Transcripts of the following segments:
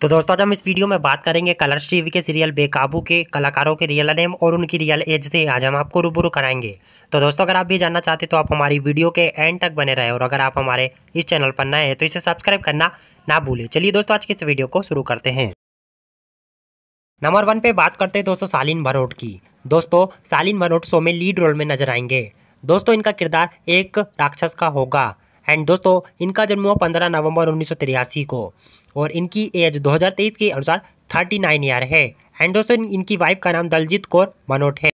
तो दोस्तों आज हम इस वीडियो में बात करेंगे कलर्स टीवी के सीरियल बेकाबू के कलाकारों के रियल नेम और उनकी रियल एज से आज हम आपको रूबरू कराएंगे तो दोस्तों अगर आप भी जानना चाहते हैं तो आप हमारी वीडियो के एंड तक बने रहे और अगर आप हमारे इस चैनल पर नए हैं तो इसे सब्सक्राइब करना ना भूलें चलिए दोस्तों आज की इस वीडियो को शुरू करते हैं नंबर वन पर बात करते हैं दोस्तों सालिन भरोट की दोस्तों सालिन भरोट शो में लीड रोल में नजर आएंगे दोस्तों इनका किरदार एक राक्षस का होगा एंड दोस्तों इनका जन्म हुआ पंद्रह नवंबर उन्नीस को और इनकी एज 2023 के अनुसार 39 ईयर है एंड दोस्तों इनकी वाइफ का नाम दलजीत कौर मनोट है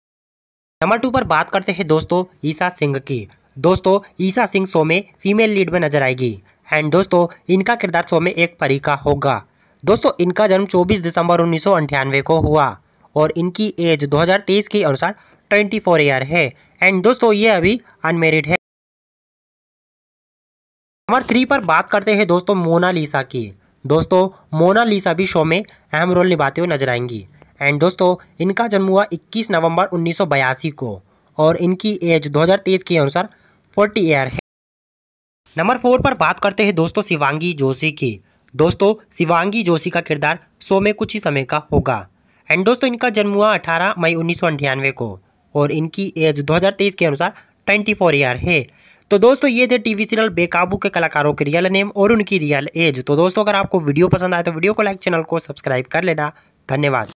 नंबर टू पर बात करते हैं दोस्तों ईसा सिंह की दोस्तों ईसा सिंह शो में फीमेल लीड में नजर आएगी एंड दोस्तों इनका किरदार शो में एक परी का होगा दोस्तों इनका जन्म 24 दिसंबर उन्नीस को हुआ और इनकी एज 2023 के अनुसार 24 ईयर है एंड दोस्तों ये अभी अनमेरिड है नंबर थ्री पर बात करते हैं दोस्तों मोनालिसा की दोस्तों मोनालिसा भी शो में अहम रोल निभाते हुए नजर आएंगी एंड दोस्तों इनका जन्म हुआ 21 नवंबर 1982 को और इनकी एज 2023 के अनुसार 40 ईयर है नंबर फोर पर बात करते हैं दोस्तों शिवांगी जोशी की दोस्तों शिवांगी जोशी का किरदार शो में कुछ ही समय का होगा एंड दोस्तों इनका जन्म हुआ 18 मई उन्नीस को और इनकी एज 2023 के अनुसार 24 ईयर है तो दोस्तों ये थे टीवी सीरियल बेकाबू के कलाकारों के रियल नेम और उनकी रियल एज तो दोस्तों अगर आपको वीडियो पसंद आए तो वीडियो को लाइक चैनल को सब्सक्राइब कर लेना धन्यवाद